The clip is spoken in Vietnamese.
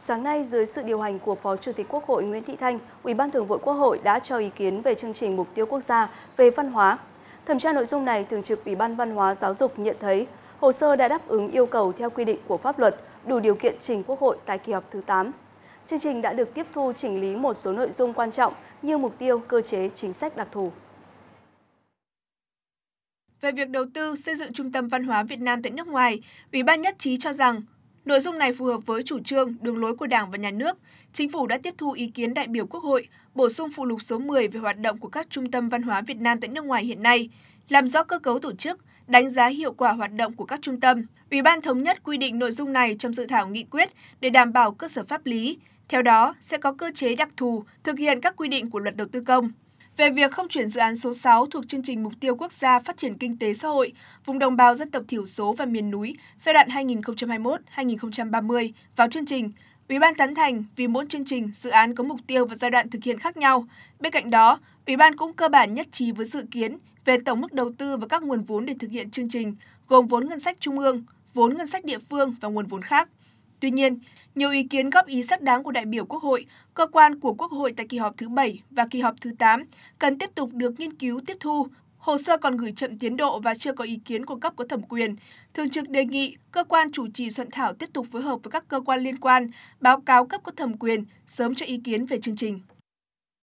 Sáng nay, dưới sự điều hành của Phó Chủ tịch Quốc hội Nguyễn Thị Thanh, Ủy ban Thường vụ Quốc hội đã cho ý kiến về chương trình Mục tiêu Quốc gia về văn hóa. Thẩm tra nội dung này, Thường trực Ủy ban Văn hóa Giáo dục nhận thấy hồ sơ đã đáp ứng yêu cầu theo quy định của pháp luật, đủ điều kiện trình Quốc hội tại kỳ họp thứ 8. Chương trình đã được tiếp thu chỉnh lý một số nội dung quan trọng như mục tiêu, cơ chế, chính sách đặc thù. Về việc đầu tư xây dựng trung tâm văn hóa Việt Nam tại nước ngoài, Ủy ban nhất trí cho rằng Nội dung này phù hợp với chủ trương, đường lối của Đảng và Nhà nước. Chính phủ đã tiếp thu ý kiến đại biểu Quốc hội, bổ sung phụ lục số 10 về hoạt động của các trung tâm văn hóa Việt Nam tại nước ngoài hiện nay, làm rõ cơ cấu tổ chức, đánh giá hiệu quả hoạt động của các trung tâm. Ủy ban thống nhất quy định nội dung này trong dự thảo nghị quyết để đảm bảo cơ sở pháp lý. Theo đó, sẽ có cơ chế đặc thù thực hiện các quy định của luật đầu tư công về việc không chuyển dự án số 6 thuộc chương trình Mục tiêu Quốc gia Phát triển Kinh tế Xã hội, vùng đồng bào dân tộc thiểu số và miền núi giai đoạn 2021-2030 vào chương trình. Ủy ban tán thành vì mỗi chương trình, dự án có mục tiêu và giai đoạn thực hiện khác nhau. Bên cạnh đó, Ủy ban cũng cơ bản nhất trí với dự kiến về tổng mức đầu tư và các nguồn vốn để thực hiện chương trình, gồm vốn ngân sách trung ương, vốn ngân sách địa phương và nguồn vốn khác. Tuy nhiên, nhiều ý kiến góp ý xác đáng của đại biểu Quốc hội, cơ quan của Quốc hội tại kỳ họp thứ 7 và kỳ họp thứ 8 cần tiếp tục được nghiên cứu tiếp thu. Hồ sơ còn gửi chậm tiến độ và chưa có ý kiến của cấp có thẩm quyền. Thường trực đề nghị cơ quan chủ trì soạn thảo tiếp tục phối hợp với các cơ quan liên quan, báo cáo cấp có thẩm quyền sớm cho ý kiến về chương trình.